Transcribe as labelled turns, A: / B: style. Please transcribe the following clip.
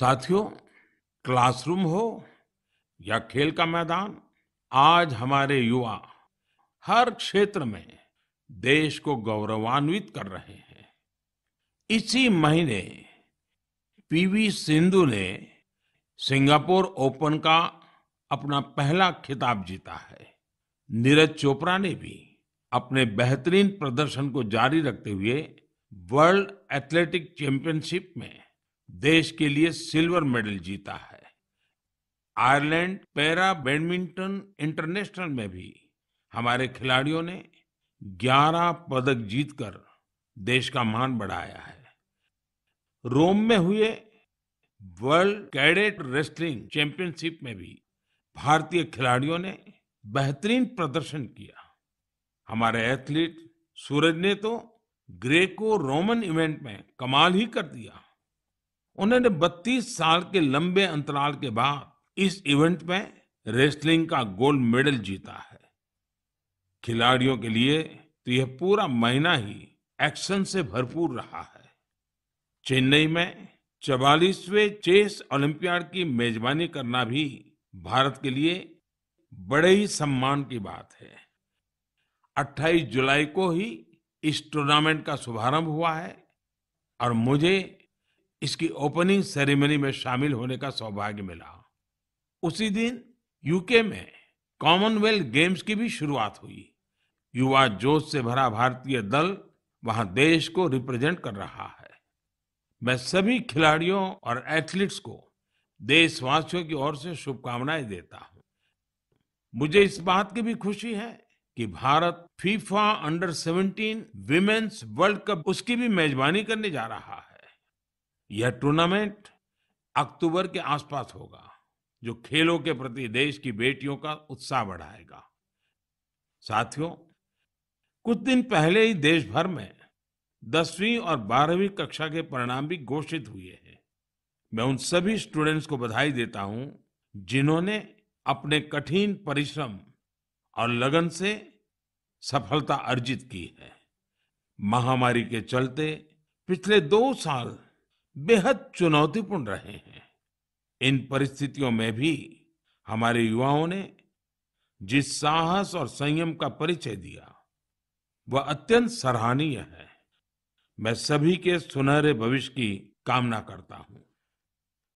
A: साथियों क्लासरूम हो या खेल का मैदान आज हमारे युवा हर क्षेत्र में देश को गौरवान्वित कर रहे हैं इसी महीने पीवी सिंधु ने सिंगापुर ओपन का अपना पहला खिताब जीता है नीरज चोपड़ा ने भी अपने बेहतरीन प्रदर्शन को जारी रखते हुए वर्ल्ड एथलेटिक चैंपियनशिप में देश के लिए सिल्वर मेडल जीता है आयरलैंड पैरा बैडमिंटन इंटरनेशनल में भी हमारे खिलाड़ियों ने 11 पदक जीतकर देश का मान बढ़ाया है रोम में हुए वर्ल्ड कैडेट रेस्लिंग चैंपियनशिप में भी भारतीय खिलाड़ियों ने बेहतरीन प्रदर्शन किया हमारे एथलीट सूरज ने तो ग्रेको रोमन इवेंट में कमाल ही कर दिया उन्होंने 32 साल के लंबे अंतराल के बाद इस इवेंट में रेसलिंग का गोल्ड मेडल जीता है खिलाड़ियों के लिए तो यह पूरा महीना ही एक्शन से भरपूर रहा है चेन्नई में चवालीसवें चेस ओलंपियाड की मेजबानी करना भी भारत के लिए बड़े ही सम्मान की बात है 28 जुलाई को ही इस टूर्नामेंट का शुभारंभ हुआ है और मुझे इसकी ओपनिंग सेरेमनी में शामिल होने का सौभाग्य मिला उसी दिन यूके में कॉमनवेल्थ गेम्स की भी शुरुआत हुई युवा जोश से भरा भारतीय दल वहां देश को रिप्रेजेंट कर रहा है मैं सभी खिलाड़ियों और एथलीट्स को देशवासियों की ओर से शुभकामनाएं देता हूं मुझे इस बात की भी खुशी है कि Bharat FIFA under 17 women's World Cup उसकी भी मेजबानी करने जा रहा है यह टूर्नामेंट अक्टूबर के आसपास होगा जो खेलों के प्रति देश की बेटियों का उत्साह बढ़ाएगा साथियों कुछ दिन पहले ही देश भर में दसवीं और बारहवीं कक्षा के परिणाम भी घोषित हुए हैं मैं उन सभी स्टूडेंट्स को बधाई देता हूं जिन्होंने अपने कठिन परिश्रम और लगन से सफलता अर्जित की है महामारी के चलते पिछले दो साल बेहद चुनौतीपूर्ण रहे हैं इन परिस्थितियों में भी हमारे युवाओं ने जिस साहस और संयम का परिचय दिया वह अत्यंत सराहनीय है मैं सभी के सुनहरे भविष्य की कामना करता हूं